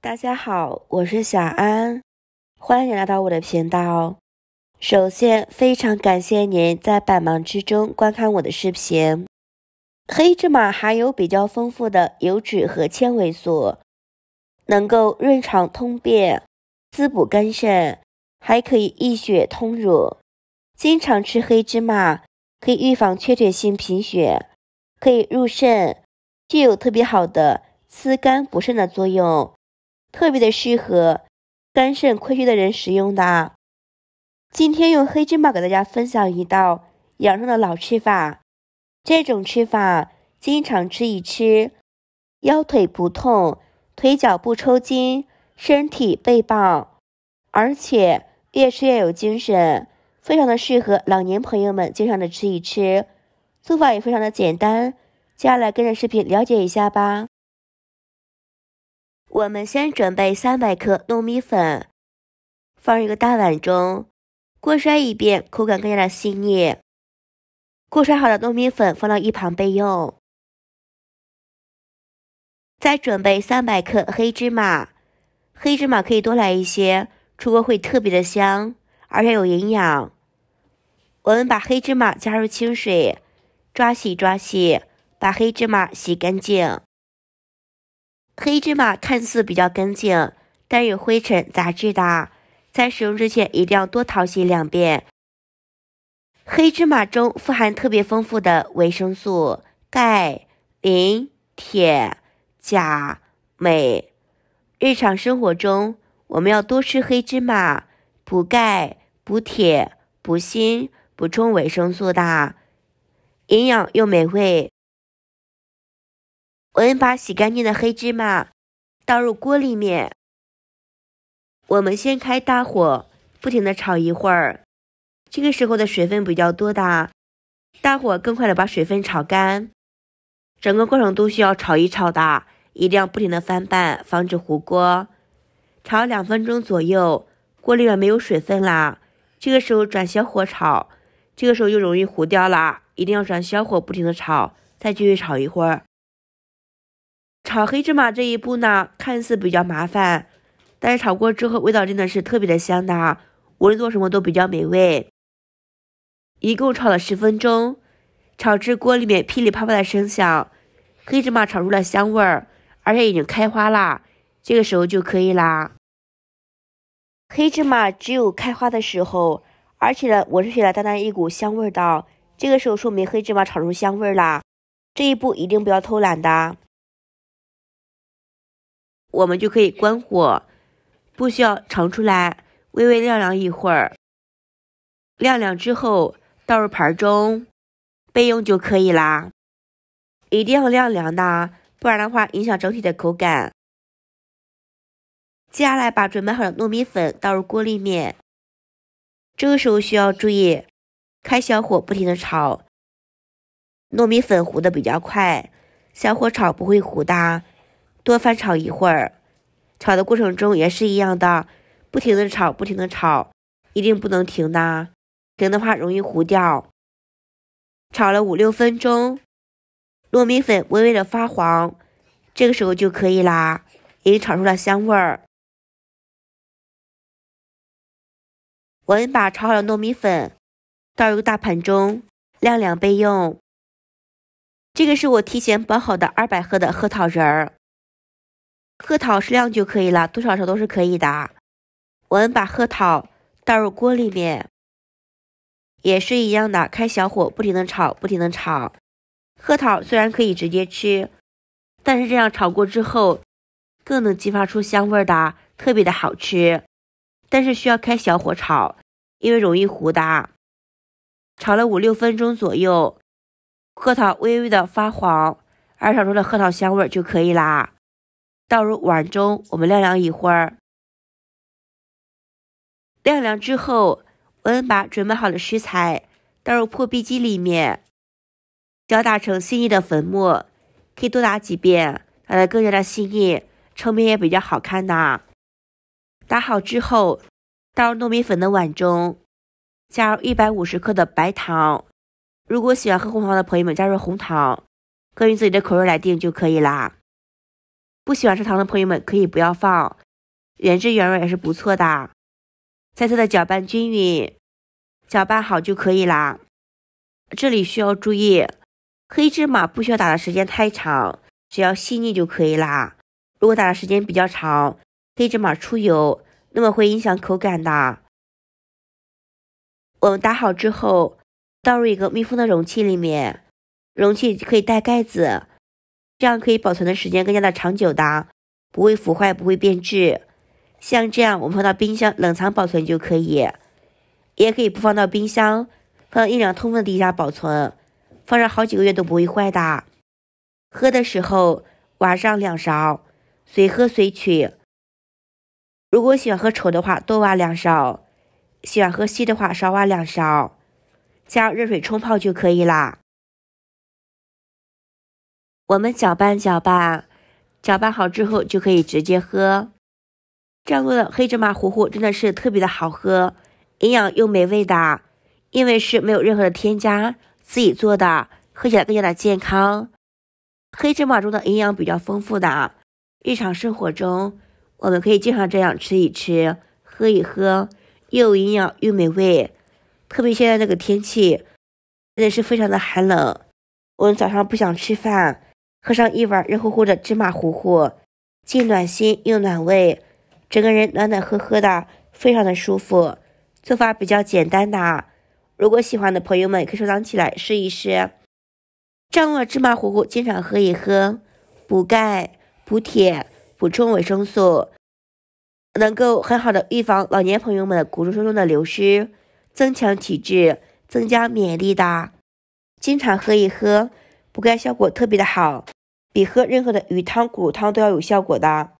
大家好，我是小安，欢迎来到我的频道。首先，非常感谢您在百忙之中观看我的视频。黑芝麻含有比较丰富的油脂和纤维素，能够润肠通便、滋补肝肾，还可以益血通乳。经常吃黑芝麻可以预防缺铁性贫血，可以入肾，具有特别好的滋肝补肾的作用。特别的适合肝肾亏虚的人食用的啊！今天用黑芝麻给大家分享一道养生的老吃法，这种吃法经常吃一吃，腰腿不痛，腿脚不抽筋，身体倍棒，而且越吃越有精神，非常的适合老年朋友们经常的吃一吃。做法也非常的简单，接下来跟着视频了解一下吧。我们先准备三百克糯米粉，放入一个大碗中，过筛一遍，口感更加的细腻。过筛好的糯米粉放到一旁备用。再准备三百克黑芝麻，黑芝麻可以多来一些，出锅会特别的香，而且有营养。我们把黑芝麻加入清水，抓洗抓洗，把黑芝麻洗干净。黑芝麻看似比较干净，但有灰尘杂质的，在使用之前一定要多淘洗两遍。黑芝麻中富含特别丰富的维生素、钙、磷、铁、钾、镁。日常生活中，我们要多吃黑芝麻，补钙、补铁、补锌，补充维生素的，营养又美味。我们把洗干净的黑芝麻倒入锅里面，我们先开大火，不停的炒一会儿。这个时候的水分比较多的，大火更快的把水分炒干。整个过程都需要炒一炒的，一定要不停的翻拌，防止糊锅。炒两分钟左右，锅里面没有水分了，这个时候转小火炒，这个时候就容易糊掉啦，一定要转小火不停的炒，再继续炒一会儿。炒黑芝麻这一步呢，看似比较麻烦，但是炒过之后味道真的是特别的香的啊！无论做什么都比较美味。一共炒了十分钟，炒至锅里面噼里啪啪的声响，黑芝麻炒出了香味儿，而且已经开花啦，这个时候就可以啦。黑芝麻只有开花的时候，而且呢，闻起来淡淡一股香味儿这个时候说明黑芝麻炒出香味儿啦。这一步一定不要偷懒的。我们就可以关火，不需要盛出来，微微晾凉一会儿。晾凉之后倒入盘中，备用就可以啦。一定要晾凉的，不然的话影响整体的口感。接下来把准备好的糯米粉倒入锅里面，这个时候需要注意，开小火不停的炒，糯米粉糊的比较快，小火炒不会糊的。多翻炒一会儿，炒的过程中也是一样的，不停的炒，不停的炒，一定不能停的，停的话容易糊掉。炒了五六分钟，糯米粉微微的发黄，这个时候就可以啦，已经炒出了香味儿。我们把炒好的糯米粉倒入大盘中，晾凉备用。这个是我提前包好的二百克的核桃仁儿。核桃适量就可以了，多少勺都是可以的。我们把核桃倒入锅里面，也是一样的，开小火不停的炒，不停的炒。核桃虽然可以直接吃，但是这样炒过之后，更能激发出香味的，特别的好吃。但是需要开小火炒，因为容易糊的。炒了五六分钟左右，核桃微微的发黄，二勺出的核桃香味就可以啦。倒入碗中，我们晾凉一会儿。晾凉之后，我们把准备好的食材倒入破壁机里面，搅打成细腻的粉末。可以多打几遍，打得更加的细腻，成品也比较好看呐。打好之后，倒入糯米粉的碗中，加入一百五十克的白糖。如果喜欢喝红糖的朋友们，加入红糖，根据自己的口味来定就可以啦。不喜欢吃糖的朋友们可以不要放，原汁原味也是不错的。再次的搅拌均匀，搅拌好就可以啦。这里需要注意，黑芝麻不需要打的时间太长，只要细腻就可以啦。如果打的时间比较长，黑芝麻出油，那么会影响口感的。我们打好之后，倒入一个密封的容器里面，容器可以带盖子。这样可以保存的时间更加的长久的，不会腐坏，不会变质。像这样，我们放到冰箱冷藏保存就可以，也可以不放到冰箱，放到阴凉通风的地下保存，放上好几个月都不会坏的。喝的时候，挖上两勺，随喝随取。如果喜欢喝稠的话，多挖两勺；喜欢喝稀的话，少挖两勺，加热水冲泡就可以啦。我们搅拌搅拌，搅拌好之后就可以直接喝。这样做的黑芝麻糊糊真的是特别的好喝，营养又美味的。因为是没有任何的添加，自己做的，喝起来更加的健康。黑芝麻中的营养比较丰富的，日常生活中我们可以经常这样吃一吃，喝一喝，又营养又美味。特别现在这个天气真的是非常的寒冷，我们早上不想吃饭。喝上一碗热乎乎的芝麻糊糊，既暖心又暖胃，整个人暖暖和和的，非常的舒服。做法比较简单的如果喜欢的朋友们可以收藏起来试一试。这样的芝麻糊糊经常喝一喝，补钙、补铁、补充维生素，能够很好的预防老年朋友们骨质疏松的流失，增强体质、增加免疫力的。经常喝一喝。补钙效果特别的好，比喝任何的鱼汤、骨汤都要有效果的。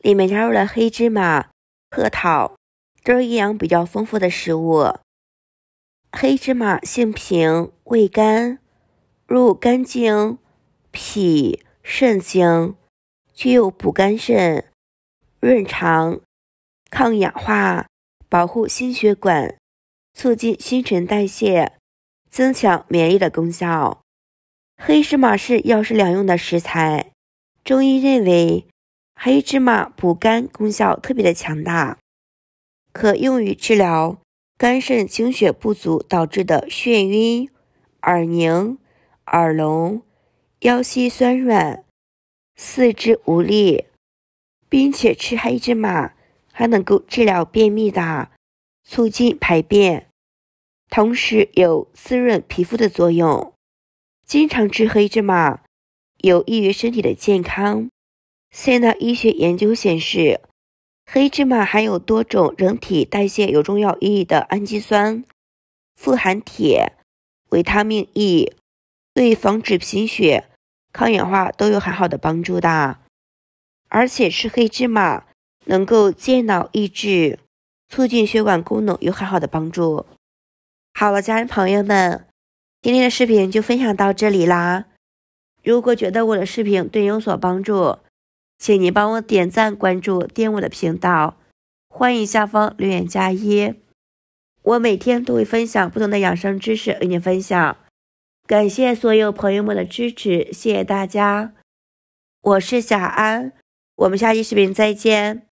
里面加入了黑芝麻、核桃，都是营养比较丰富的食物。黑芝麻性平，味甘，入肝经、脾、肾经，具有补肝肾、润肠、抗氧化、保护心血管、促进新陈代谢、增强免疫的功效。黑芝麻是药食两用的食材，中医认为黑芝麻补肝功效特别的强大，可用于治疗肝肾精血不足导致的眩晕、耳鸣、耳聋、腰膝酸软、四肢无力，并且吃黑芝麻还能够治疗便秘的，促进排便，同时有滋润皮肤的作用。经常吃黑芝麻有益于身体的健康。现代医学研究显示，黑芝麻含有多种人体代谢有重要意义的氨基酸，富含铁、维他命 E，对防止贫血、抗氧化都有很好的帮助的。而且吃黑芝麻能够健脑益智，促进血管功能有很好的帮助。好了，家人朋友们。今天的视频就分享到这里啦！如果觉得我的视频对你有所帮助，请你帮我点赞、关注、点我的频道，欢迎下方留言加一。我每天都会分享不同的养生知识与您分享，感谢所有朋友们的支持，谢谢大家！我是小安，我们下期视频再见。